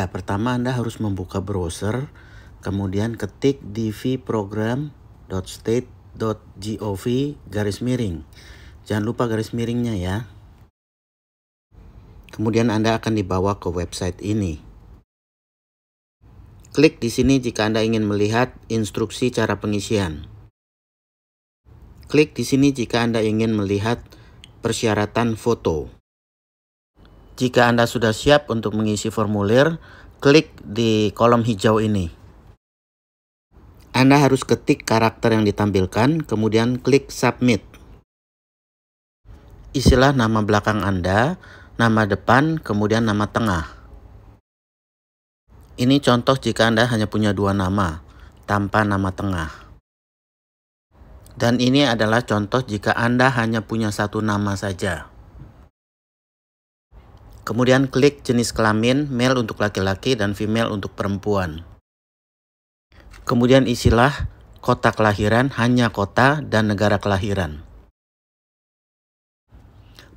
Ya, pertama Anda harus membuka browser, kemudian ketik dvprogram.state.gov garis miring. Jangan lupa garis miringnya ya. Kemudian Anda akan dibawa ke website ini. Klik di sini jika Anda ingin melihat instruksi cara pengisian. Klik di sini jika Anda ingin melihat persyaratan foto. Jika Anda sudah siap untuk mengisi formulir, klik di kolom hijau ini. Anda harus ketik karakter yang ditampilkan, kemudian klik submit. Isilah nama belakang Anda, nama depan, kemudian nama tengah. Ini contoh jika Anda hanya punya dua nama, tanpa nama tengah. Dan ini adalah contoh jika Anda hanya punya satu nama saja. Kemudian klik jenis kelamin, male untuk laki-laki dan female untuk perempuan. Kemudian isilah kota kelahiran, hanya kota dan negara kelahiran.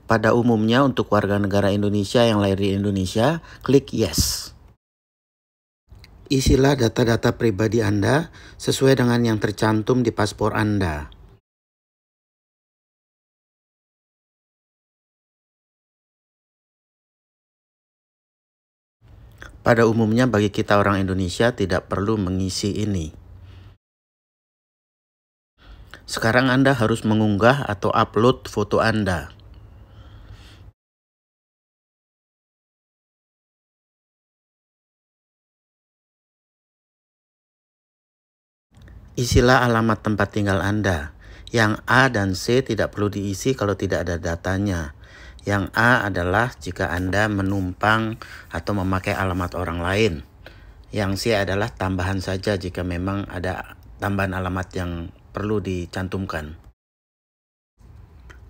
Pada umumnya untuk warga negara Indonesia yang lahir di Indonesia, klik yes. Isilah data-data pribadi Anda sesuai dengan yang tercantum di paspor Anda. Pada umumnya bagi kita orang Indonesia tidak perlu mengisi ini. Sekarang Anda harus mengunggah atau upload foto Anda. Isilah alamat tempat tinggal Anda. Yang A dan C tidak perlu diisi kalau tidak ada datanya. Yang A adalah jika Anda menumpang atau memakai alamat orang lain. Yang C adalah tambahan saja jika memang ada tambahan alamat yang perlu dicantumkan.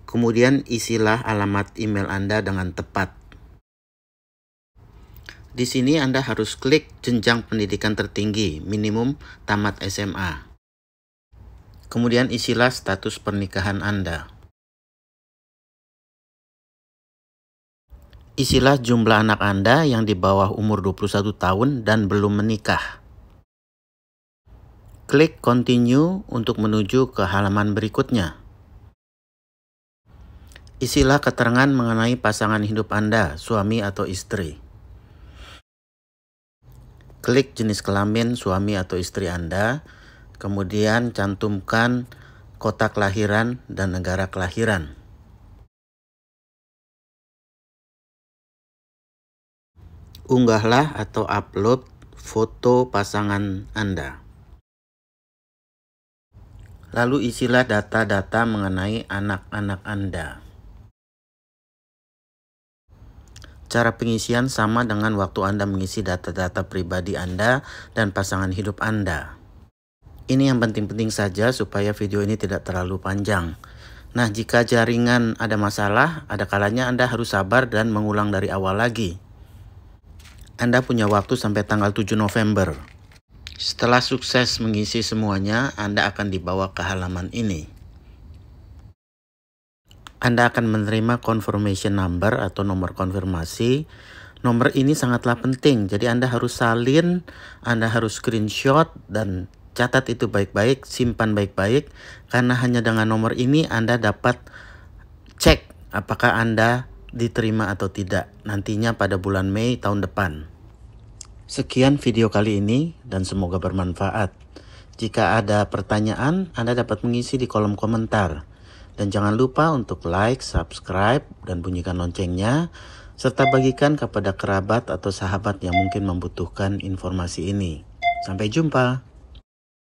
Kemudian isilah alamat email Anda dengan tepat. Di sini Anda harus klik jenjang pendidikan tertinggi, minimum tamat SMA. Kemudian isilah status pernikahan Anda. Isilah jumlah anak Anda yang di bawah umur 21 tahun dan belum menikah. Klik continue untuk menuju ke halaman berikutnya. Isilah keterangan mengenai pasangan hidup Anda, suami atau istri. Klik jenis kelamin suami atau istri Anda, kemudian cantumkan kota kelahiran dan negara kelahiran. unggahlah atau upload foto pasangan Anda. Lalu isilah data-data mengenai anak-anak Anda. Cara pengisian sama dengan waktu Anda mengisi data-data pribadi Anda dan pasangan hidup Anda. Ini yang penting-penting saja supaya video ini tidak terlalu panjang. Nah, jika jaringan ada masalah, ada kalanya Anda harus sabar dan mengulang dari awal lagi. Anda punya waktu sampai tanggal 7 November. Setelah sukses mengisi semuanya, Anda akan dibawa ke halaman ini. Anda akan menerima confirmation number atau nomor konfirmasi. Nomor ini sangatlah penting, jadi Anda harus salin, Anda harus screenshot, dan catat itu baik-baik, simpan baik-baik, karena hanya dengan nomor ini Anda dapat cek apakah Anda diterima atau tidak nantinya pada bulan Mei tahun depan. Sekian video kali ini dan semoga bermanfaat. Jika ada pertanyaan, Anda dapat mengisi di kolom komentar. Dan jangan lupa untuk like, subscribe, dan bunyikan loncengnya, serta bagikan kepada kerabat atau sahabat yang mungkin membutuhkan informasi ini. Sampai jumpa.